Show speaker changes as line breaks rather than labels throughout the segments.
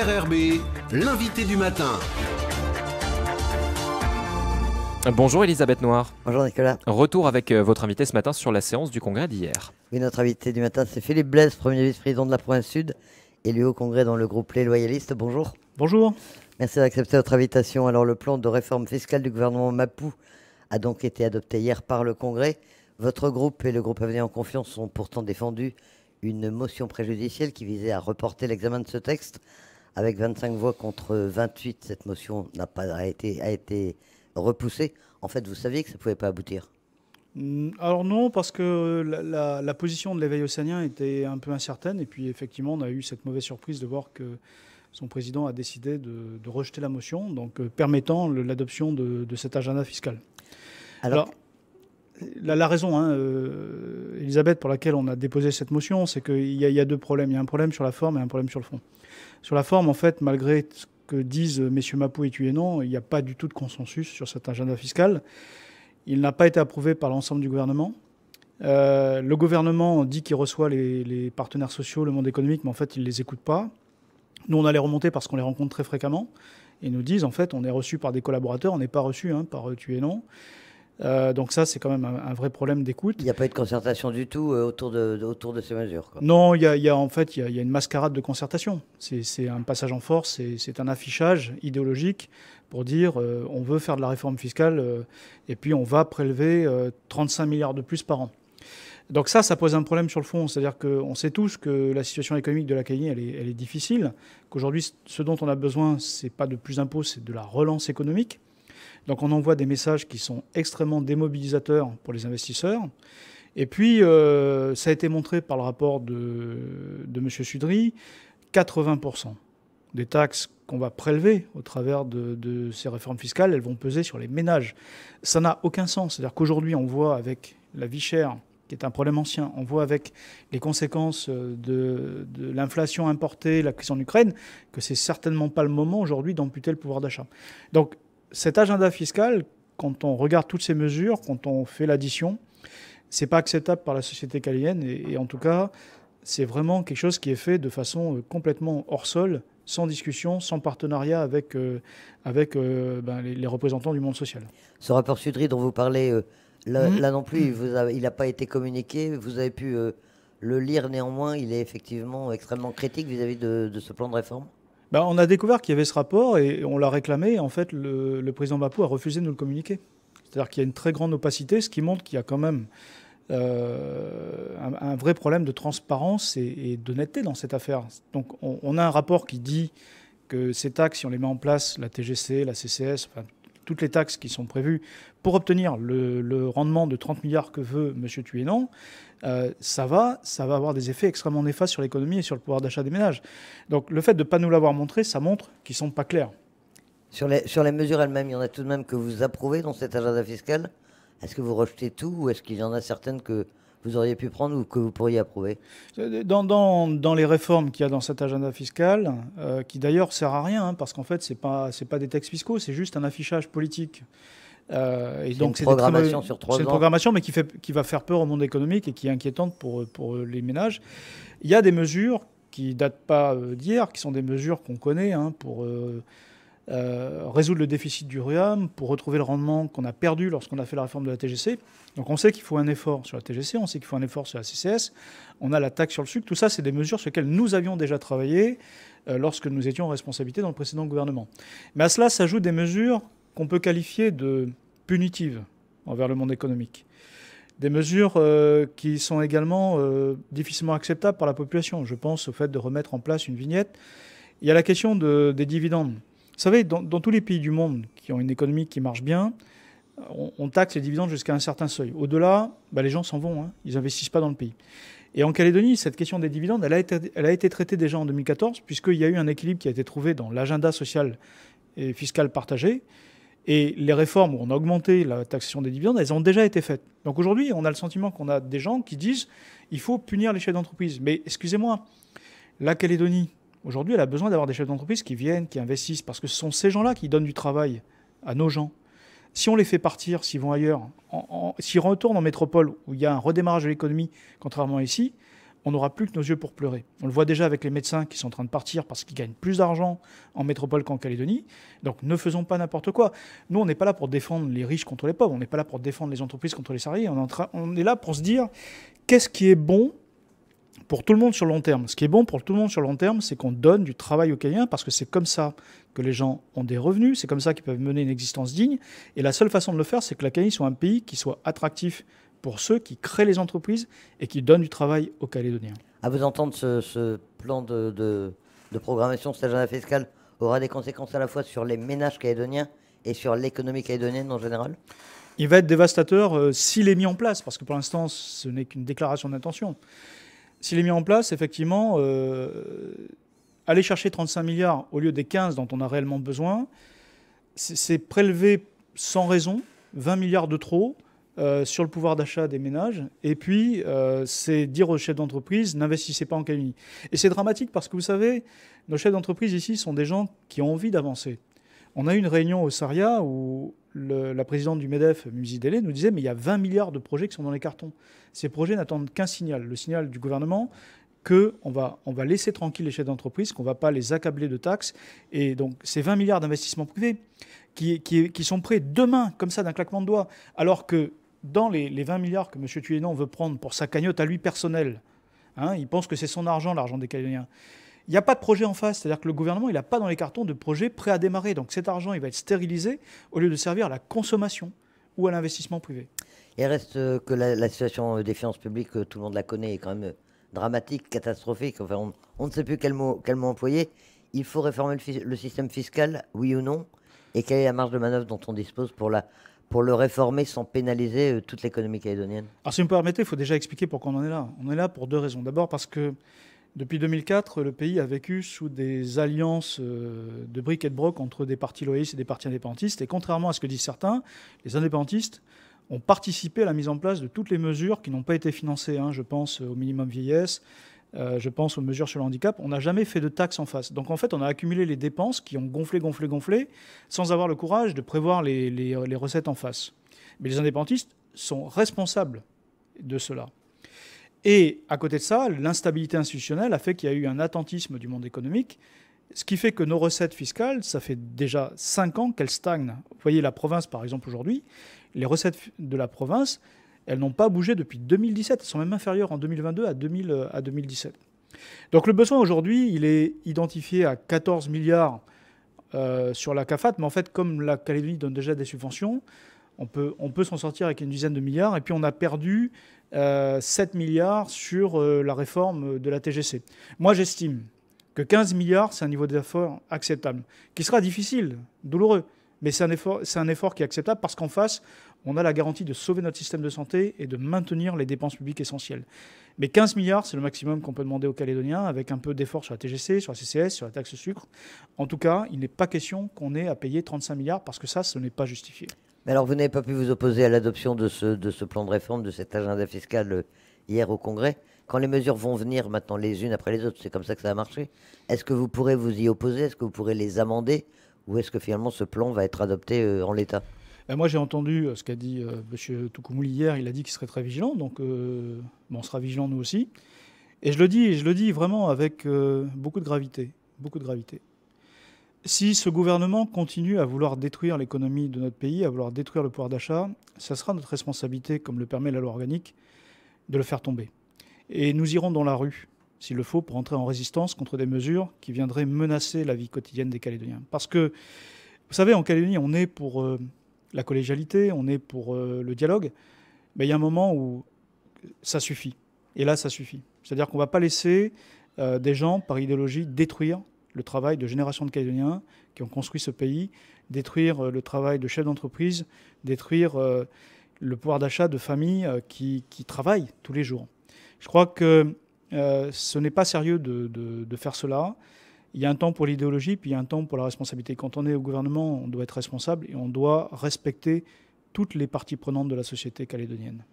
RRB, l'invité du matin. Bonjour Elisabeth Noir. Bonjour Nicolas. Retour avec euh, votre invité ce matin sur la séance du congrès d'hier.
Oui, notre invité du matin, c'est Philippe Blaise, premier vice-président de la province Sud, élu au congrès dans le groupe Les Loyalistes. Bonjour. Bonjour. Merci d'accepter notre invitation. Alors, le plan de réforme fiscale du gouvernement Mapou a donc été adopté hier par le congrès. Votre groupe et le groupe Avenir en Confiance ont pourtant défendu une motion préjudicielle qui visait à reporter l'examen de ce texte avec 25 voix contre 28, cette motion n'a pas a été, repoussée. En fait, vous saviez que ça ne pouvait pas aboutir
mm, alors non, parce que la, position de l'éveil océanien était un peu incertaine, et puis effectivement, on a eu cette mauvaise surprise de voir que son président a décidé de, rejeter la motion, donc euh, permettant l'adoption de, cet agenda fiscal. Alors, la, raison hein, euh, Elisabeth, pour laquelle on a déposé cette motion, c'est qu'il y, a deux problèmes. Il y a un problème sur la forme et un problème sur le fond. Sur la forme, en fait, malgré ce que disent messieurs Mapou et Tuénon, il n'y a pas du tout de consensus sur cet agenda fiscal. Il n'a pas été approuvé par l'ensemble du gouvernement. Euh, le gouvernement dit qu'il reçoit les, partenaires sociaux, le monde économique, mais en fait, il ne les écoute pas. Nous, on a les remonter parce qu'on les rencontre très fréquemment. Et ils nous disent, en fait, on est reçu par des collaborateurs, on n'est pas reçu hein, par euh, Tuénon. Euh, donc ça, c'est quand même un, vrai problème d'écoute.
Il n'y a pas eu de concertation du tout euh, autour, de, autour de ces mesures.
Non, il y, a, en fait, il y, a, une mascarade de concertation. C'est un passage en force, c'est un affichage idéologique pour dire euh, on veut faire de la réforme fiscale et puis on va prélever 35 milliards de plus par an. Donc ça, ça pose un problème sur le fond. C'est-à-dire qu'on sait tous que la situation économique de la CAI, elle est, elle est difficile, qu'aujourd'hui, ce dont on a besoin, c'est pas de plus d'impôts, c'est de la relance économique. Donc on envoie des messages qui sont extrêmement démobilisateurs pour les investisseurs. Et puis, euh, ça a été montré par le rapport de, M. Sudry, 80% des taxes qu'on va prélever au travers de, ces réformes fiscales, elles vont peser sur les ménages. Ça n'a aucun sens. C'est-à-dire qu'aujourd'hui, on voit avec la vie chère, qui est un problème ancien, on voit avec les conséquences de, l'inflation importée, la crise en Ukraine, que c'est certainement pas le moment aujourd'hui d'amputer le pouvoir d'achat. Donc cet agenda fiscal, quand on regarde toutes ces mesures, quand on fait l'addition, c'est pas acceptable par la société calienne et, en tout cas, c'est vraiment quelque chose qui est fait de façon euh, complètement hors sol, sans discussion, sans partenariat avec, euh, avec euh, ben, les, représentants du monde social.
Ce rapport Sudry dont vous parlez, mm-hmm. là, non plus, il n'a pas été communiqué, vous avez pu le lire néanmoins, il est effectivement extrêmement critique vis-à-vis de ce plan de réforme
bah, on a découvert qu'il y avait ce rapport et on l'a réclamé. en fait, le, président Bapou a refusé de nous le communiquer. C'est-à-dire qu'il y a une très grande opacité, ce qui montre qu'il y a quand même euh, un, vrai problème de transparence et, d'honnêteté dans cette affaire. Donc on, a un rapport qui dit que ces taxes, si on les met en place, la TGC, la CCS, enfin, toutes les taxes qui sont prévues pour obtenir le, rendement de 30 milliards que veut M. Tuénon euh, ça, va, ça va avoir des effets extrêmement néfastes sur l'économie et sur le pouvoir d'achat des ménages. Donc le fait de ne pas nous l'avoir montré, ça montre qu'ils ne sont pas clairs. Sur les,
sur les mesures elles-mêmes, il y en a tout de même que vous approuvez dans cet agenda fiscal Est-ce que vous rejetez tout ou est-ce qu'il
y en a certaines que vous auriez pu prendre ou que vous pourriez approuver dans, dans, les réformes qu'il y a dans cet agenda fiscal, euh, qui d'ailleurs sert à rien, hein, parce qu'en fait, ce n'est pas, pas des textes fiscaux, c'est juste un affichage politique. Euh, et donc c'est programmation sur trois ans. C'est une programmation, mais qui, fait, qui va faire peur au monde économique et qui est inquiétante pour, pour les ménages. Il y a des mesures qui datent pas euh, d'hier, qui sont des mesures qu'on connaît hein, pour euh, euh, résoudre le déficit du RUAM, pour retrouver le rendement qu'on a perdu lorsqu'on a fait la réforme de la TGC. Donc on sait qu'il faut un effort sur la TGC, on sait qu'il faut un effort sur la CCS, on a la taxe sur le sucre, tout ça c'est des mesures sur lesquelles nous avions déjà travaillé euh, lorsque nous étions en responsabilité dans le précédent gouvernement. Mais à cela s'ajoutent des mesures qu'on peut qualifier de punitives envers le monde économique. Des mesures euh, qui sont également difficilement acceptables par la population. Je pense au fait de remettre en place une vignette. Il y a la question des dividendes. Vous savez, dans, tous les pays du monde qui ont une économie qui marche bien, on, taxe les dividendes jusqu'à un certain seuil. Au-delà, bah, les gens s'en vont, hein. ils n'investissent pas dans le pays. Et en Calédonie, cette question des dividendes, elle a été, elle a été traitée déjà en 2014, puisqu'il y a eu un équilibre qui a été trouvé dans l'agenda social et fiscal partagé. Et les réformes où on a augmenté la taxation des dividendes, elles ont déjà été faites. Donc aujourd'hui, on a le sentiment qu'on a des gens qui disent il faut punir les chefs d'entreprise. Mais excusez-moi, la Calédonie, Aujourd'hui, elle a besoin d'avoir des chefs d'entreprise qui viennent, qui investissent, parce que ce sont ces gens-là qui donnent du travail à nos gens. Si on les fait partir, s'ils vont ailleurs, s'ils retournent en métropole où il y a un redémarrage de l'économie, contrairement à ici, on n'aura plus que nos yeux pour pleurer. On le voit déjà avec les médecins qui sont en train de partir parce qu'ils gagnent plus d'argent en métropole qu'en Calédonie. Donc ne faisons pas n'importe quoi. Nous, on n'est pas là pour défendre les riches contre les pauvres, on n'est pas là pour défendre les entreprises contre les salariés, on est, on est là pour se dire qu'est-ce qui est bon pour tout le monde sur le long terme. Ce qui est bon pour tout le monde sur le long terme, c'est qu'on donne du travail aux Kenyans parce que c'est comme ça que les gens ont des revenus, c'est comme ça qu'ils peuvent mener une existence digne. Et la seule façon de le faire, c'est que la Kenya soit un pays qui soit attractif pour ceux qui créent les entreprises et qui donnent du travail aux Calédoniens. À vous entendre, ce,
plan de, programmation, cet agenda fiscal aura des conséquences à la fois sur les ménages calédoniens
et sur l'économie calédonienne en général Il va être dévastateur euh, s'il est mis en place, parce que pour l'instant, ce n'est qu'une déclaration d'intention s'il est mis en place, effectivement, euh, aller chercher 35 milliards au lieu des 15 dont on a réellement besoin, c'est prélever sans raison 20 milliards de trop euh, sur le pouvoir d'achat des ménages. Et puis, euh, c'est dire aux chefs d'entreprise, n'investissez pas en Camille. Et c'est dramatique parce que vous savez, nos chefs d'entreprise ici sont des gens qui ont envie d'avancer. On a eu une réunion au Saria où la présidente du MEDEF, Musi nous disait mais il y a 20 milliards de projets qui sont dans les cartons. Ces projets n'attendent qu'un signal, le signal du gouvernement qu'on va, on va laisser tranquille les chefs d'entreprise, qu'on ne va pas les accabler de taxes. Et donc, ces 20 milliards d'investissements privés qui, qui, sont prêts demain, comme ça, d'un claquement de doigts, alors que dans les, 20 milliards que M. tuénon veut prendre pour sa cagnotte à lui personnel, hein, il pense que c'est son argent, l'argent des Canadiens. Il n'y a pas de projet en face, c'est-à-dire que le gouvernement, il n'a pas dans les cartons de projet prêt à démarrer. Donc cet argent, il va être stérilisé au lieu de servir à la consommation ou à l'investissement privé.
Il reste euh, que la, situation des finances publiques, euh, tout le monde la connaît, est quand même euh, dramatique, catastrophique. Enfin, on, ne sait plus quel mot, quel mot employer. Il faut réformer le, système fiscal, oui ou non Et quelle est la marge de manœuvre dont on dispose pour la, pour le réformer sans pénaliser toute l'économie calédonienne
Alors si vous me permettez, il faut déjà expliquer pourquoi on en est là. On est là pour deux raisons. D'abord parce que depuis 2004, le pays a vécu sous des alliances euh, de briques et de broc entre des partis loyalistes et des partis indépendantistes. Et contrairement à ce que disent certains, les indépendantistes ont participé à la mise en place de toutes les mesures qui n'ont pas été financées. Hein. Je pense au minimum vieillesse, euh, je pense aux mesures sur le handicap. On n'a jamais fait de taxes en face. Donc en fait, on a accumulé les dépenses qui ont gonflé, gonflé, gonflé, sans avoir le courage de prévoir les, les recettes en face. Mais les indépendantistes sont responsables de cela. Et à côté de ça, l'instabilité institutionnelle a fait qu'il y a eu un attentisme du monde économique, ce qui fait que nos recettes fiscales, ça fait déjà 5 ans qu'elles stagnent. Vous voyez la province, par exemple, aujourd'hui, les recettes de la province, elles n'ont pas bougé depuis 2017, elles sont même inférieures en 2022 à, 2017. Donc le besoin aujourd'hui, il est identifié à 14 milliards euh, sur la CAFAT, mais en fait, comme la Calédonie donne déjà des subventions, on peut, s'en sortir avec une dizaine de milliards. Et puis on a perdu 7 euh, milliards sur euh, la réforme de la TGC. Moi, j'estime que 15 milliards, c'est un niveau d'effort acceptable, qui sera difficile, douloureux, mais c'est un effort, c'est un effort qui est acceptable parce qu'en face, on a la garantie de sauver notre système de santé et de maintenir les dépenses publiques essentielles. Mais 15 milliards, c'est le maximum qu'on peut demander aux Calédoniens, avec un peu d'effort sur la TGC, sur la CCS, sur la taxe sucre. En tout cas, il n'est pas question qu'on ait à payer 35 milliards, parce que ça, ce n'est pas justifié
alors, vous n'avez pas pu vous opposer à l'adoption de ce, plan de réforme, de cet agenda fiscal euh, hier au Congrès quand les mesures vont venir maintenant les unes après les autres, c'est comme ça que ça a marché, est-ce que vous pourrez vous y opposer Est-ce que vous pourrez les amender Ou est-ce que finalement ce plan va être adopté euh, en l'état
ben, Moi j'ai entendu euh, ce qu'a dit M. Toukoumouli hier, il a dit qu'il serait très vigilant, donc on sera vigilant nous aussi. Et je le dis, je le dis vraiment avec beaucoup de gravité, beaucoup de gravité si ce gouvernement continue à vouloir détruire l'économie de notre pays, à vouloir détruire le pouvoir d'achat, ça sera notre responsabilité, comme le permet la loi organique, de le faire tomber. Et nous irons dans la rue, s'il le faut, pour entrer en résistance contre des mesures qui viendraient menacer la vie quotidienne des Calédoniens. Parce que, vous savez, en Calédonie, on est pour euh, la collégialité, on est pour euh, le dialogue, mais il y a un moment où ça suffit. Et là, ça suffit. C'est-à-dire qu'on ne va pas laisser euh, des gens, par idéologie, détruire le travail de générations de Calédoniens qui ont construit ce pays, détruire euh, le travail de chefs d'entreprise, détruire euh, le pouvoir d'achat de familles euh, qui, travaillent tous les jours. Je crois que ce n'est pas sérieux de, faire cela. Il y a un temps pour l'idéologie, puis il y a un temps pour la responsabilité. Quand on est au gouvernement, on doit être responsable et on doit respecter toutes les parties prenantes de la société calédonienne.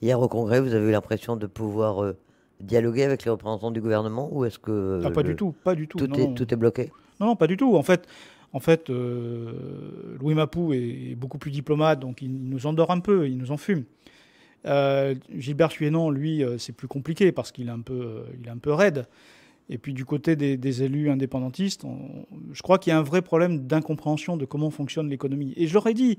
Hier au Congrès, vous avez eu l'impression de pouvoir dialoguer avec les représentants du gouvernement ou est-ce que... Ah, pas euh, du tout, pas du tout. Tout, est, tout est bloqué
non, pas du tout. En fait, en fait euh, Louis Mapou est, beaucoup plus diplomate, donc il nous endort un peu, il nous enfume. Euh, Gilbert Suénon, lui, euh, c'est plus compliqué parce qu'il est, un peu, il est un peu raide. Et puis du côté des, élus indépendantistes, je crois qu'il y a un vrai problème d'incompréhension de comment fonctionne l'économie. Et je leur ai dit,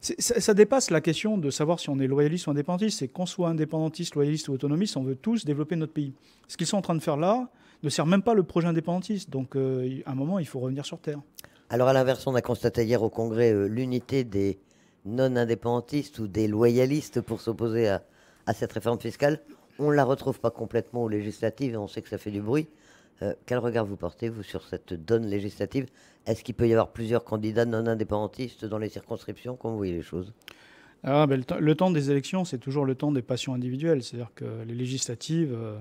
ça, dépasse la question de savoir si on est loyaliste ou indépendantiste. C'est qu'on soit indépendantiste, loyaliste ou autonomiste, on veut tous développer notre pays. Ce qu'ils sont en train de faire là ne sert même pas le projet indépendantiste. Donc euh, à un moment, il faut revenir sur Terre.
Alors à l'inverse, on a constaté hier au Congrès euh, l'unité des non-indépendantistes ou des loyalistes pour s'opposer à, à cette réforme fiscale. On ne la retrouve pas complètement aux législatives et on sait que ça fait du bruit. Euh, quel regard vous portez, vous, sur cette donne législative Est-ce qu'il peut y avoir plusieurs candidats non indépendantistes dans les circonscriptions Comment vous voyez les choses
ah, ben, le, temps des élections, c'est toujours le temps des passions individuelles. C'est-à-dire que les législatives, euh,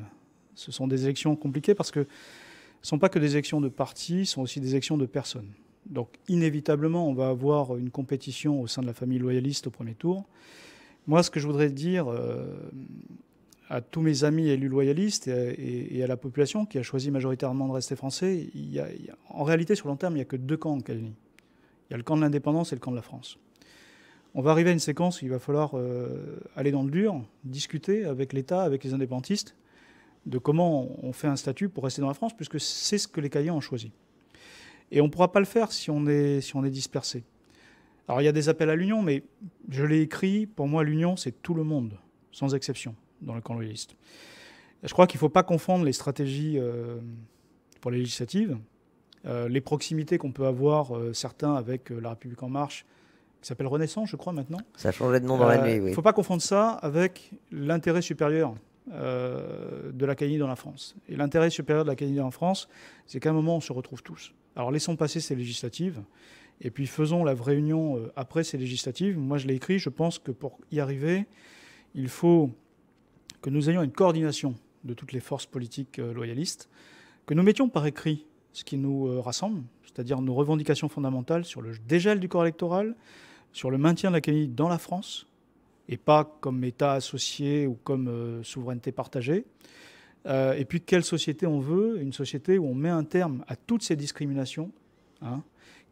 ce sont des élections compliquées parce que ce ne sont pas que des élections de partis, sont aussi des élections de personnes. Donc inévitablement, on va avoir une compétition au sein de la famille loyaliste au premier tour. Moi, ce que je voudrais dire, euh, à tous mes amis élus loyalistes et, à la population qui a choisi majoritairement de rester français, il en réalité, sur long terme, il n'y a que deux camps en Calédonie. Il y a le camp de l'indépendance et le camp de la France. On va arriver à une séquence où il va falloir euh, aller dans le dur, discuter avec l'État, avec les indépendantistes, de comment on fait un statut pour rester dans la France, puisque c'est ce que les Calédoniens ont choisi. Et on ne pourra pas le faire si on est, si on est dispersé. Alors il y a des appels à l'union, mais je l'ai écrit, pour moi l'union c'est tout le monde, sans exception dans le camp loyaliste. Je crois qu'il ne faut pas confondre les stratégies euh, pour les législatives, euh, les proximités qu'on peut avoir euh, certains avec La République en marche, qui s'appelle Renaissance, je crois, maintenant.
Ça a changé de nom dans la nuit, oui. Il ne faut
pas confondre ça avec l'intérêt supérieur de la dans la France. Et l'intérêt supérieur de l'Académie dans la France, c'est qu'à un moment, on se retrouve tous. Alors laissons passer ces législatives, et puis faisons la réunion après ces législatives. Moi, je l'ai écrit, je pense que pour y arriver, il faut que nous ayons une coordination de toutes les forces politiques euh, loyalistes, que nous mettions par écrit ce qui nous euh, rassemble, c'est-à-dire nos revendications fondamentales sur le dégel du corps électoral, sur le maintien de la CAMI dans la France, et pas comme État associé ou comme euh, souveraineté partagée. et puis quelle société on veut, une société où on met un terme à toutes ces discriminations hein,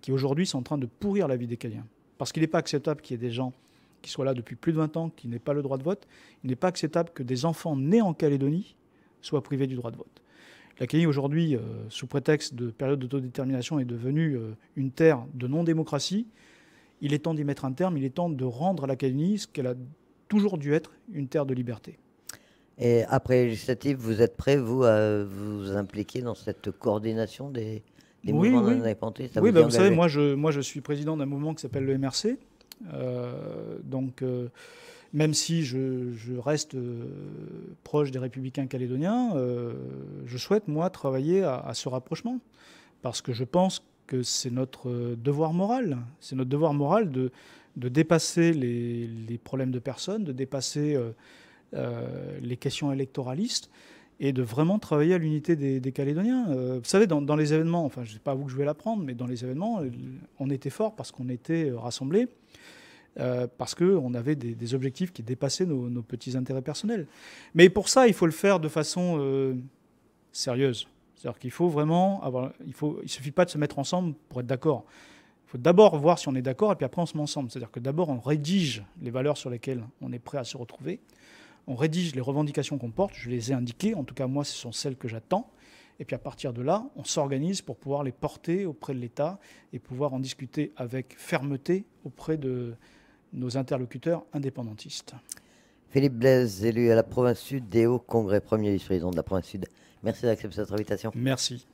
qui aujourd'hui sont en train de pourrir la vie des Caliens. Parce qu'il n'est pas acceptable qu'il y ait des gens qui soit là depuis plus de 20 ans, qui n'ait pas le droit de vote, il n'est pas acceptable que des enfants nés en Calédonie soient privés du droit de vote. La Calédonie, aujourd'hui, euh, sous prétexte de période d'autodétermination, est devenue euh, une terre de non-démocratie. Il est temps d'y mettre un terme, il est temps de rendre à la Calédonie ce qu'elle a toujours dû être, une terre de liberté.
Et après législative, vous êtes prêt, vous, à vous impliquer dans cette coordination des, des oui, mouvements oui. Oui, vous ben, savez, moi
je, moi je suis président d'un mouvement qui s'appelle le MRC, euh, donc, euh, même si je, reste euh, proche des républicains calédoniens, je souhaite, moi, travailler à, ce rapprochement, parce que je pense que c'est notre devoir moral. C'est notre devoir moral de, dépasser les, problèmes de personnes, de dépasser les questions électoralistes et de vraiment travailler à l'unité des, des, Calédoniens. Euh, vous savez, dans, les événements, enfin, je ne sais pas à vous que je vais l'apprendre, mais dans les événements, euh, on était fort parce qu'on était euh, rassemblés, parce qu'on avait des, objectifs qui dépassaient nos, petits intérêts personnels. Mais pour ça, il faut le faire de façon sérieuse. C'est-à-dire qu'il faut vraiment avoir. Il ne il suffit pas de se mettre ensemble pour être d'accord. Il faut d'abord voir si on est d'accord et puis après on se met ensemble. C'est-à-dire que d'abord on rédige les valeurs sur lesquelles on est prêt à se retrouver on rédige les revendications qu'on porte, je les ai indiquées, en tout cas moi ce sont celles que j'attends, et puis à partir de là, on s'organise pour pouvoir les porter auprès de l'État et pouvoir en discuter avec fermeté auprès de nos interlocuteurs indépendantistes.
Philippe Blaise, élu à la province sud des Hauts-Congrès, premier vice-président de la province sud. Merci d'accepter cette invitation.
Merci.